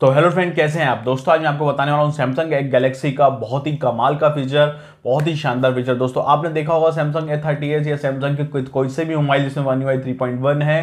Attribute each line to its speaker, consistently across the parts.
Speaker 1: तो hello friend कैसे हैं आप दोस्तों आज मैं आपको बताने वाला हूँ सैमसंग एक गैलेक्सी का बहुत ही कमाल का फीचर बहुत ही शानदार फीचर दोस्तों आपने देखा होगा सैमसंग ए थर्टी एस या सैमसंग के कोई कोई से भी मोबाइल जिसमें one UI three point one है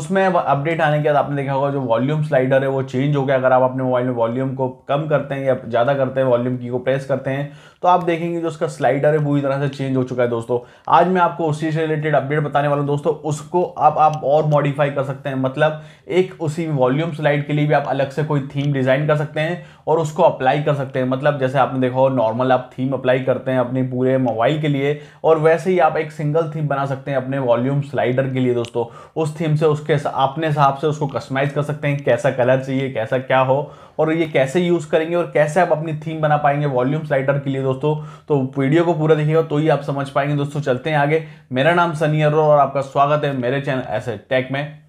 Speaker 1: उसमें अपडेट आने के बाद आपने देखा होगा जो वॉल्यूम स्लाइडर है वो चेंज हो गया अगर आप अपने मोबाइल में वॉल्यूम को कम करते हैं या ज़्यादा करते हैं वॉल्यूम की को प्रेस करते हैं तो आप देखेंगे जो उसका स्लाइडर है पूरी तरह से चेंज हो चुका है दोस्तों आज मैं आपको उसी से रिलेटेड अपडेट बताने वाला हूँ दोस्तों उसको आप आप और मॉडिफाई कर सकते हैं मतलब एक उसी वॉल्यूम स्लाइड के लिए भी आप अलग से कोई थीम डिज़ाइन कर सकते हैं और उसको अप्लाई कर सकते हैं मतलब जैसे आपने देखा नॉर्मल आप थीम अप्लाई करते हैं अपने पूरे मोबाइल के लिए और वैसे ही आप एक सिंगल थीम बना सकते हैं अपने वॉल्यूम स्लाइडर के लिए दोस्तों उस थीम से उसके अपने हिसाब से उसको कस्टमाइज कर सकते हैं कैसा कलर चाहिए कैसा क्या हो और ये कैसे यूज़ करेंगे और कैसे आप अपनी थीम बना पाएंगे वॉल्यूम स्लाइडर के लिए दोस्तों तो वीडियो को पूरा देखिएगा तो ही आप समझ पाएंगे दोस्तों चलते हैं आगे मेरा नाम सनी अरो और आपका स्वागत है मेरे चैनल ऐसे टेक में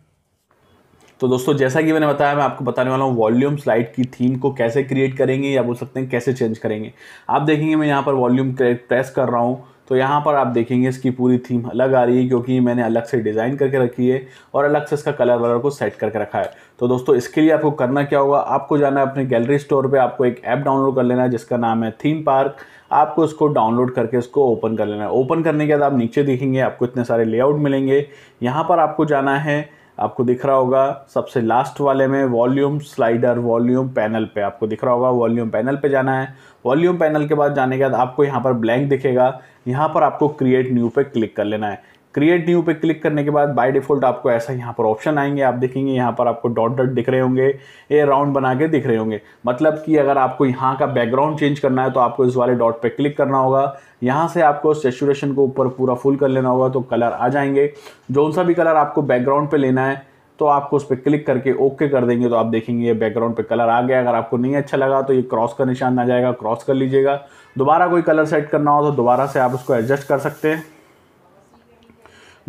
Speaker 1: तो दोस्तों जैसा कि मैंने बताया मैं आपको बताने वाला हूँ वॉल्यूम स्लाइड की थीम को कैसे क्रिएट करेंगे या बोल सकते हैं कैसे चेंज करेंगे आप देखेंगे मैं यहाँ पर वॉल्यूम प्रेस कर रहा हूँ तो यहाँ पर आप देखेंगे इसकी पूरी थीम अलग आ रही है क्योंकि मैंने अलग से डिज़ाइन करके रखी है और अलग से इसका कलर वलर को सेट करके रखा है तो दोस्तों इसके लिए आपको करना क्या होगा आपको जाना है अपने गैलरी स्टोर पे आपको एक ऐप डाउनलोड कर लेना है जिसका नाम है थीम पार्क आपको इसको डाउनलोड करके इसको ओपन कर लेना है ओपन करने के बाद आप नीचे देखेंगे आपको इतने सारे लेआउट मिलेंगे यहाँ पर आपको जाना है आपको दिख रहा होगा सबसे लास्ट वाले में वॉल्यूम स्लाइडर वॉल्यूम पैनल पे आपको दिख रहा होगा वॉल्यूम पैनल पे जाना है वॉल्यूम पैनल के बाद जाने के बाद आपको यहाँ पर ब्लैंक दिखेगा यहाँ पर आपको क्रिएट न्यू पे क्लिक कर लेना है क्रिएट न्यू पे क्लिक करने के बाद बाय डिफ़ॉल्ट आपको ऐसा यहाँ पर ऑप्शन आएंगे आप देखेंगे यहाँ पर आपको डॉट डॉट दिख रहे होंगे ये राउंड बना के दिख रहे होंगे मतलब कि अगर आपको यहाँ का बैकग्राउंड चेंज करना है तो आपको इस वाले डॉट पे क्लिक करना होगा यहाँ से आपको सेचुरेशन को ऊपर पूरा फुल कर लेना होगा तो कलर आ जाएंगे जो सा भी कलर आपको बैकग्राउंड पर लेना है तो आपको उस पर क्लिक करके ओके कर देंगे तो आप देखेंगे ये बैकग्राउंड पे कलर आ गया अगर आपको नहीं अच्छा लगा तो ये क्रॉस का निशान आ जाएगा क्रॉस कर लीजिएगा दोबारा कोई कलर सेट करना हो तो दोबारा से आप उसको एडजस्ट कर सकते हैं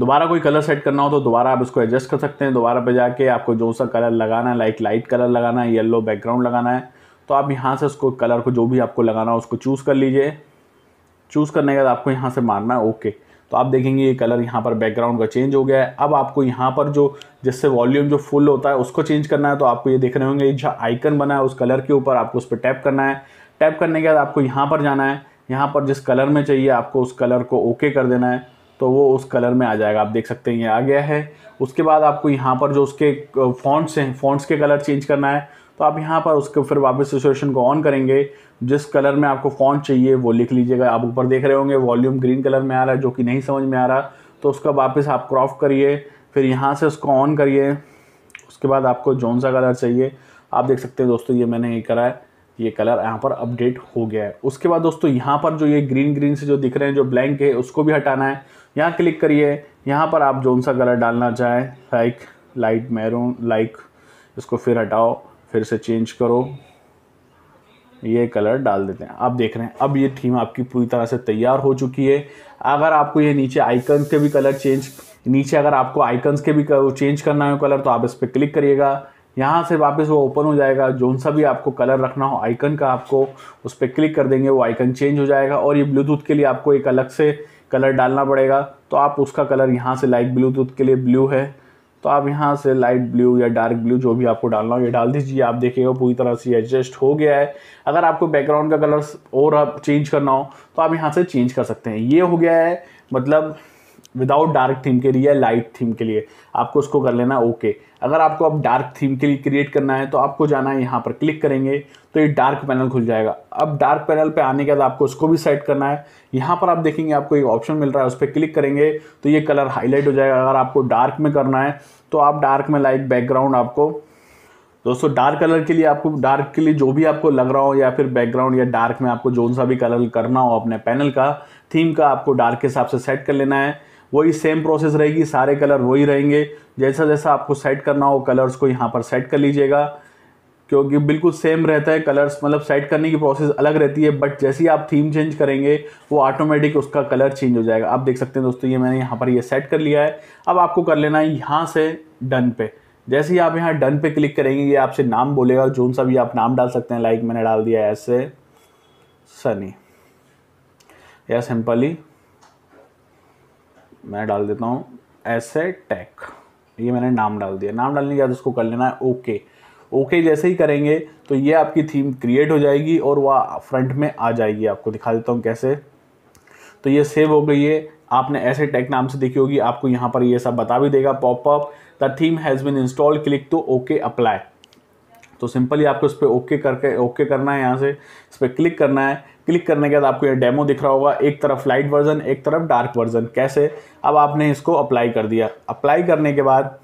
Speaker 1: दोबारा कोई कलर सेट करना हो तो दोबारा आप इसको एडजस्ट कर सकते हैं दोबारा पे जाके आपको जो सा कलर लगाना है लाइक लाइट कलर लगाना है येलो बैकग्राउंड लगाना है तो आप यहाँ से उसको कलर को जो भी आपको लगाना हो उसको चूज़ कर लीजिए चूज़ करने के बाद आपको यहाँ से मारना है ओके तो आप देखेंगे ये कलर यहाँ पर बैकग्राउंड का चेंज हो गया है अब आपको यहाँ पर जो जिससे वॉल्यूम जो फुल होता है उसको चेंज करना है तो आपको ये देख रहे होंगे जो आइकन बना है उस कलर के ऊपर आपको उस पर टैप करना है टैप करने के बाद आपको यहाँ पर जाना है यहाँ पर जिस कलर में चाहिए आपको उस कलर को ओके कर देना है तो वो उस कलर में आ जाएगा आप देख सकते हैं ये आ गया है उसके बाद आपको यहाँ पर जो उसके फॉन्ट्स हैं फॉन्ट्स के कलर चेंज करना है तो आप यहाँ पर उसके फिर वापस सिचुएशन को ऑन करेंगे जिस कलर में आपको फॉन्ट चाहिए वो लिख लीजिएगा आप ऊपर देख रहे होंगे वॉल्यूम ग्रीन कलर में आ रहा है जो कि नहीं समझ में आ रहा तो उसका वापस आप क्रॉप करिए फिर यहाँ से उसको ऑन करिए उसके बाद आपको जौन सा कलर चाहिए आप देख सकते हैं दोस्तों ये मैंने ये करा है ये कलर यहाँ पर अपडेट हो गया है उसके बाद दोस्तों यहाँ पर जो ये ग्रीन ग्रीन से जो दिख रहे हैं जो ब्लैंक है उसको भी हटाना है यहाँ क्लिक करिए यहाँ पर आप जौन सा कलर डालना चाहें लाइक लाइट मैरून लाइक इसको फिर हटाओ फिर से चेंज करो ये कलर डाल देते हैं आप देख रहे हैं अब ये थीम आपकी पूरी तरह से तैयार हो चुकी है अगर आपको ये नीचे आइकन के भी कलर चेंज नीचे अगर आपको आइकन्स के भी चेंज करना हो कलर तो आप इस पर क्लिक करिएगा यहाँ से वापस वो ओपन हो जाएगा जौन सा भी आपको कलर रखना हो आइकन का आपको उस पर क्लिक कर देंगे वो आइकन चेंज हो जाएगा और ये ब्लूटूथ के लिए आपको एक अलग से कलर डालना पड़ेगा तो आप उसका कलर यहाँ से लाइट ब्लू तो के लिए ब्लू है तो आप यहाँ से लाइट ब्लू या डार्क ब्लू जो भी आपको डालना हो ये डाल दीजिए आप देखिएगा पूरी तरह से एडजस्ट हो गया है अगर आपको बैकग्राउंड का कलर और आप चेंज करना हो तो आप यहाँ से चेंज कर सकते हैं ये हो गया है मतलब विदाउट डार्क थीम के लिए या लाइट थीम के लिए आपको उसको कर लेना ओके okay. अगर आपको अब डार्क थीम के लिए क्रिएट करना है तो आपको जाना है यहाँ पर क्लिक करेंगे तो ये डार्क पैनल खुल जाएगा अब डार्क पैनल पे आने के बाद आपको उसको भी सेट करना है यहाँ पर आप देखेंगे आपको एक ऑप्शन मिल रहा है उस पर क्लिक करेंगे तो ये कलर हाईलाइट हो जाएगा अगर आपको डार्क में करना है तो आप डार्क में लाइक बैकग्राउंड आपको दोस्तों डार्क कलर के लिए आपको डार्क के लिए जो भी आपको लग रहा हो या फिर बैकग्राउंड या डार्क में आपको जो सा भी कलर करना हो अपने पैनल का थीम का आपको डार्क के हिसाब से सेट कर लेना है वही सेम प्रोसेस रहेगी सारे कलर वही रहेंगे जैसा जैसा आपको सेट करना हो कलर्स को यहाँ पर सेट कर लीजिएगा क्योंकि बिल्कुल सेम रहता है कलर्स मतलब सेट करने की प्रोसेस अलग रहती है बट जैसे ही आप थीम चेंज करेंगे वो ऑटोमेटिक उसका कलर चेंज हो जाएगा आप देख सकते हैं दोस्तों ये मैंने यहाँ पर ये सेट कर लिया है अब आपको कर लेना है यहाँ से डन पे जैसे ही आप यहाँ डन पे क्लिक करेंगे ये आपसे नाम बोलेगा जो सा भी आप नाम डाल सकते हैं लाइक मैंने डाल दिया ऐसे सनी या सिंपली मैं डाल देता हूँ ऐसे टैक ये मैंने नाम डाल दिया नाम डालने के बाद उसको कर लेना है ओके ओके जैसे ही करेंगे तो ये आपकी थीम क्रिएट हो जाएगी और वह फ्रंट में आ जाएगी आपको दिखा देता हूँ कैसे तो ये सेव हो गई है आपने ऐसे टैग नाम से देखी होगी आपको यहाँ पर ये सब बता भी देगा popup the theme has been install click to okay apply तो सिंपली आपको इस पर ओके करके ओके करना है यहाँ से इस पर क्लिक करना है क्लिक करने के बाद आपको ये डेमो दिख रहा होगा एक तरफ लाइट वर्जन एक तरफ डार्क वर्जन कैसे अब आपने इसको अप्लाई कर दिया अप्लाई करने के बाद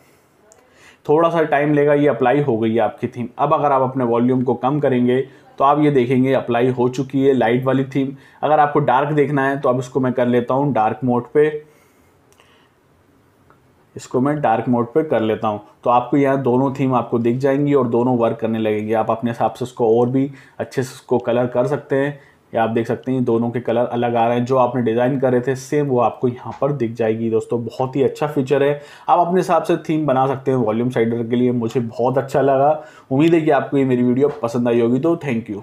Speaker 1: थोड़ा सा टाइम लेगा ये अप्लाई हो गई है आपकी थीम अब अगर आप अपने वॉल्यूम को कम करेंगे तो आप ये देखेंगे अप्लाई हो चुकी है लाइट वाली थीम अगर आपको डार्क देखना है तो अब इसको मैं कर लेता हूँ डार्क मोड पर इसको मैं डार्क मोड पे कर लेता हूँ तो आपको यहाँ दोनों थीम आपको दिख जाएंगी और दोनों वर्क करने लगेंगे आप अपने हिसाब से उसको और भी अच्छे से उसको कलर कर सकते हैं या आप देख सकते हैं दोनों के कलर अलग आ रहे हैं जो आपने डिज़ाइन कर रहे थे सेम वो आपको यहाँ पर दिख जाएगी दोस्तों बहुत ही अच्छा फीचर है आप अपने हिसाब से थीम बना सकते हैं वॉल्यूम साइडर के लिए मुझे बहुत अच्छा लगा उम्मीद है कि आपको ये मेरी वीडियो पसंद आई होगी तो थैंक यू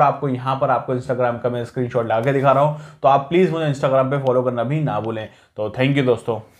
Speaker 1: और आपको यहाँ पर आपको इंस्टाग्राम का मैं स्क्रीनशॉट ला दिखा रहा हूँ तो आप प्लीज़ मुझे इंस्टाग्राम पर फॉलो करना भी ना भूलें तो थैंक यू दोस्तों